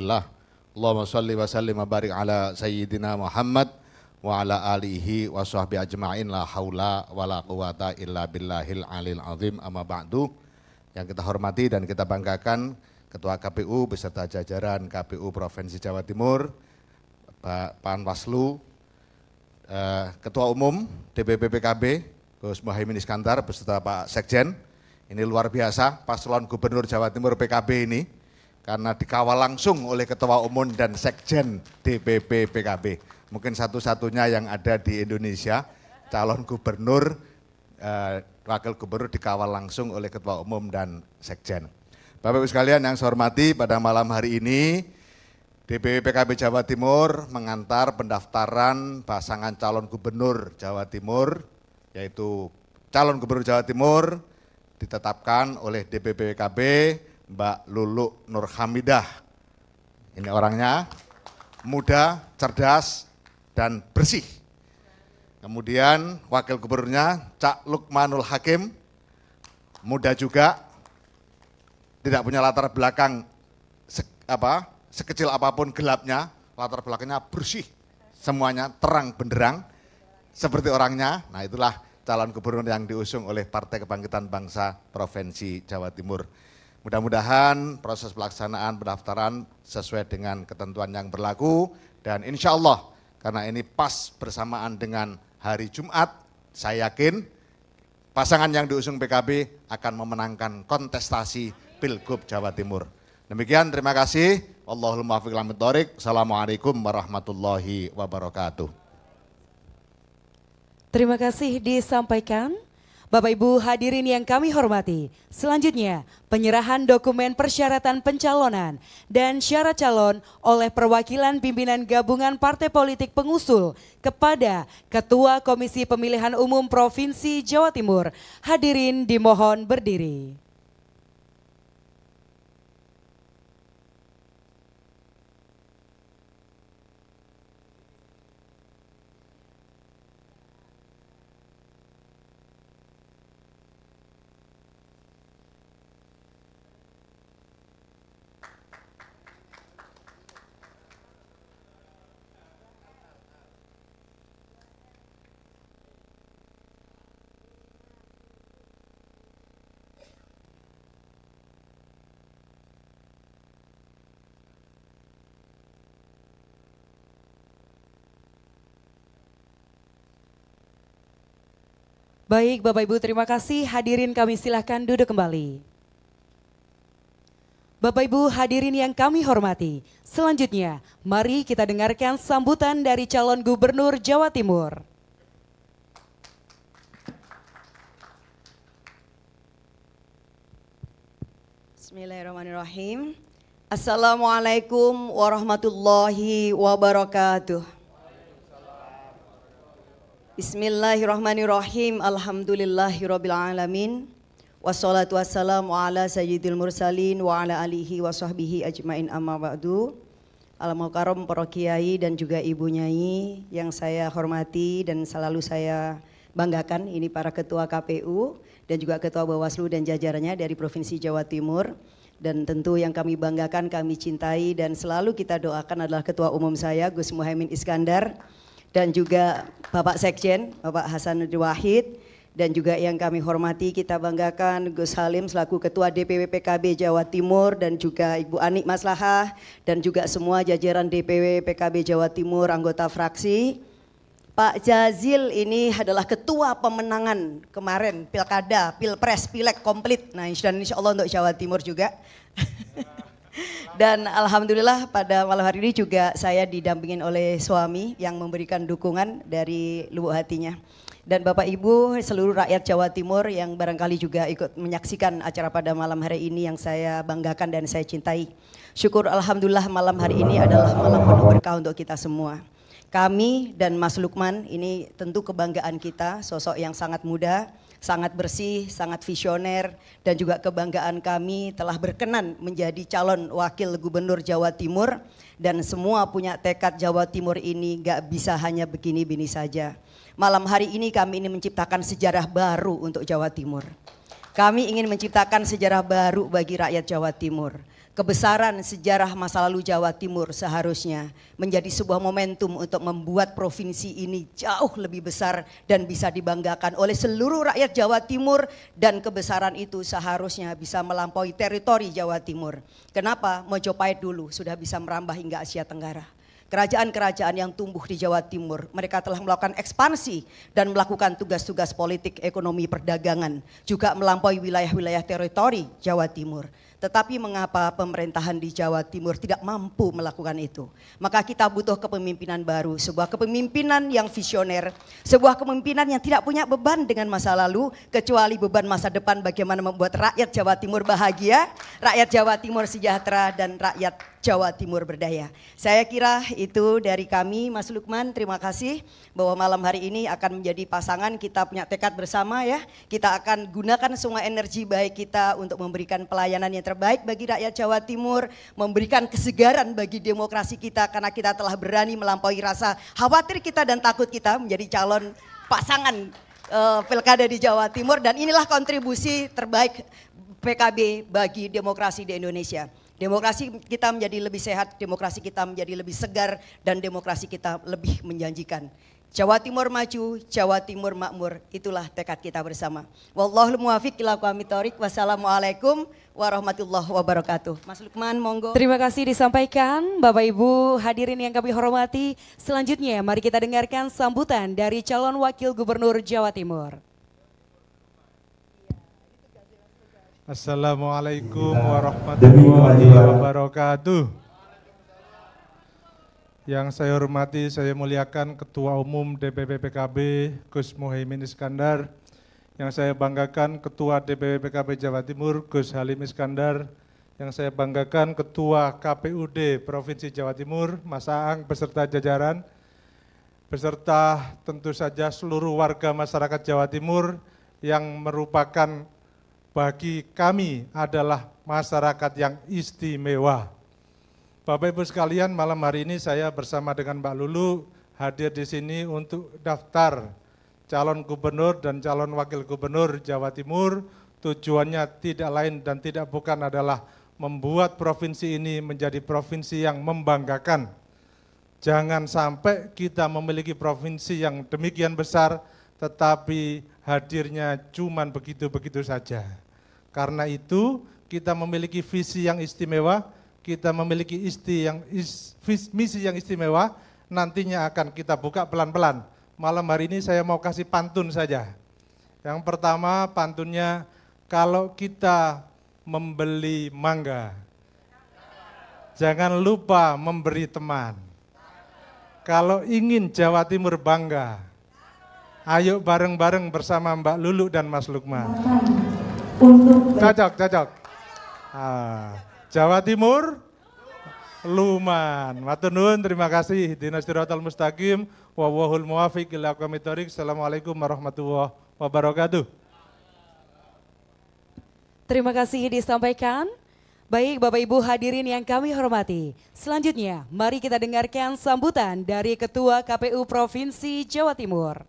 Allah, Allahumma salli wa sallim wa barik ala sayyidina Muhammad wa ala alihi wa sahbihi ajma'in la haula wa la quwata illa billahil alil azim amma ba'du yang kita hormati dan kita banggakan Ketua KPU beserta jajaran KPU Provinsi Jawa Timur Pak Panwaslu eh, Ketua Umum DPP PKB Gus Muhaimin Iskandar beserta Pak Sekjen ini luar biasa paslon Gubernur Jawa Timur PKB ini karena dikawal langsung oleh Ketua Umum dan Sekjen DPP PKB. Mungkin satu-satunya yang ada di Indonesia, calon gubernur, eh, wakil gubernur dikawal langsung oleh Ketua Umum dan Sekjen. Bapak-Ibu sekalian yang saya hormati, pada malam hari ini DPP PKB Jawa Timur mengantar pendaftaran pasangan calon gubernur Jawa Timur, yaitu calon gubernur Jawa Timur ditetapkan oleh DPP PKB Mbak Lulu Nurhamidah. Ini orangnya muda, cerdas, dan bersih. Kemudian wakil gubernurnya Cak Lukmanul Hakim, muda juga, tidak punya latar belakang se apa sekecil apapun gelapnya, latar belakangnya bersih, semuanya terang benderang, seperti orangnya. Nah itulah calon gubernur yang diusung oleh Partai Kebangkitan Bangsa Provinsi Jawa Timur. Mudah-mudahan proses pelaksanaan pendaftaran sesuai dengan ketentuan yang berlaku dan insya Allah karena ini pas bersamaan dengan hari Jumat, saya yakin pasangan yang diusung PKB akan memenangkan kontestasi Pilgub Jawa Timur. Demikian terima kasih. Allahul muwaffiq Assalamualaikum warahmatullahi wabarakatuh. Terima kasih disampaikan Bapak Ibu hadirin yang kami hormati, selanjutnya penyerahan dokumen persyaratan pencalonan dan syarat calon oleh perwakilan pimpinan gabungan partai politik pengusul kepada Ketua Komisi Pemilihan Umum Provinsi Jawa Timur. Hadirin dimohon berdiri. Baik Bapak Ibu terima kasih hadirin kami silahkan duduk kembali. Bapak Ibu hadirin yang kami hormati, selanjutnya mari kita dengarkan sambutan dari calon gubernur Jawa Timur. Bismillahirrahmanirrahim. Assalamualaikum warahmatullahi wabarakatuh. Bismillahirrahmanirrahim. Alhamdulillahirrabbilalamin. Wassalatu wassalamu ala sayyidil mursalin wa ala alihi wa sahbihi ajmain amma ba'du. Al para kiai dan juga ibu nyai yang saya hormati dan selalu saya banggakan ini para ketua KPU dan juga ketua Bawaslu dan jajarannya dari Provinsi Jawa Timur dan tentu yang kami banggakan, kami cintai dan selalu kita doakan adalah ketua umum saya Gus Muhaimin Iskandar dan juga Bapak Sekjen, Bapak Hasanuddin Wahid, dan juga yang kami hormati kita banggakan Gus Halim selaku Ketua DPW PKB Jawa Timur dan juga Ibu Anik Maslahah dan juga semua jajaran DPW PKB Jawa Timur anggota fraksi. Pak Jazil ini adalah ketua pemenangan kemarin pilkada, pilpres, pilek komplit. Nah insya, insya Allah untuk Jawa Timur juga. Dan alhamdulillah pada malam hari ini juga saya didampingin oleh suami yang memberikan dukungan dari lubuk hatinya. Dan Bapak Ibu seluruh rakyat Jawa Timur yang barangkali juga ikut menyaksikan acara pada malam hari ini yang saya banggakan dan saya cintai. Syukur alhamdulillah malam hari ini adalah malam penuh berkah untuk kita semua kami dan Mas Lukman ini tentu kebanggaan kita, sosok yang sangat muda, sangat bersih, sangat visioner dan juga kebanggaan kami telah berkenan menjadi calon wakil gubernur Jawa Timur dan semua punya tekad Jawa Timur ini gak bisa hanya begini-bini saja. Malam hari ini kami ini menciptakan sejarah baru untuk Jawa Timur. Kami ingin menciptakan sejarah baru bagi rakyat Jawa Timur. Kebesaran sejarah masa lalu Jawa Timur seharusnya menjadi sebuah momentum untuk membuat provinsi ini jauh lebih besar dan bisa dibanggakan oleh seluruh rakyat Jawa Timur dan kebesaran itu seharusnya bisa melampaui teritori Jawa Timur. Kenapa? Mojopahit dulu sudah bisa merambah hingga Asia Tenggara kerajaan-kerajaan yang tumbuh di Jawa Timur. Mereka telah melakukan ekspansi dan melakukan tugas-tugas politik, ekonomi, perdagangan, juga melampaui wilayah-wilayah teritori Jawa Timur. Tetapi mengapa pemerintahan di Jawa Timur tidak mampu melakukan itu? Maka kita butuh kepemimpinan baru, sebuah kepemimpinan yang visioner, sebuah kepemimpinan yang tidak punya beban dengan masa lalu, kecuali beban masa depan bagaimana membuat rakyat Jawa Timur bahagia, rakyat Jawa Timur sejahtera, dan rakyat Jawa Timur Berdaya. Saya kira itu dari kami, Mas Lukman. Terima kasih bahwa malam hari ini akan menjadi pasangan kita punya tekad bersama ya. Kita akan gunakan semua energi baik kita untuk memberikan pelayanan yang terbaik bagi rakyat Jawa Timur, memberikan kesegaran bagi demokrasi kita karena kita telah berani melampaui rasa khawatir kita dan takut kita menjadi calon pasangan uh, pilkada di Jawa Timur dan inilah kontribusi terbaik PKB bagi demokrasi di Indonesia. Demokrasi kita menjadi lebih sehat, demokrasi kita menjadi lebih segar, dan demokrasi kita lebih menjanjikan. Jawa Timur maju, Jawa Timur makmur. Itulah tekad kita bersama. Wallahul muwafiq ila qawamitorik. Wassalamualaikum warahmatullahi wabarakatuh. Mas Lukman, monggo. Terima kasih disampaikan Bapak Ibu hadirin yang kami hormati. Selanjutnya mari kita dengarkan sambutan dari calon wakil gubernur Jawa Timur. Assalamualaikum ya, warahmatullahi wabarakatuh. Yang saya hormati, saya muliakan Ketua Umum DPP PKB Gus Muhaimin Iskandar. Yang saya banggakan Ketua DPP PKB Jawa Timur Gus Halim Iskandar. Yang saya banggakan Ketua KPUD Provinsi Jawa Timur Mas Aang beserta jajaran. Beserta tentu saja seluruh warga masyarakat Jawa Timur yang merupakan bagi kami adalah masyarakat yang istimewa. Bapak Ibu sekalian, malam hari ini saya bersama dengan Mbak Lulu hadir di sini untuk daftar calon gubernur dan calon wakil gubernur Jawa Timur. Tujuannya tidak lain dan tidak bukan adalah membuat provinsi ini menjadi provinsi yang membanggakan. Jangan sampai kita memiliki provinsi yang demikian besar tetapi hadirnya cuman begitu-begitu saja. Karena itu kita memiliki visi yang istimewa, kita memiliki isti yang is, vis, misi yang istimewa, nantinya akan kita buka pelan-pelan. Malam hari ini saya mau kasih pantun saja. Yang pertama pantunnya, kalau kita membeli mangga, jangan lupa memberi teman. Kalau ingin Jawa Timur bangga, Ayo bareng-bareng bersama Mbak Lulu dan Mas Lukman. Cocok, cocok. Ah, Jawa Timur, Luman. Matunun, terima kasih. Dinas Tirotol Mustaqim, wawahul muwafiq ila komitorik. Assalamualaikum warahmatullahi wabarakatuh. Terima kasih disampaikan. Baik Bapak Ibu hadirin yang kami hormati. Selanjutnya mari kita dengarkan sambutan dari Ketua KPU Provinsi Jawa Timur.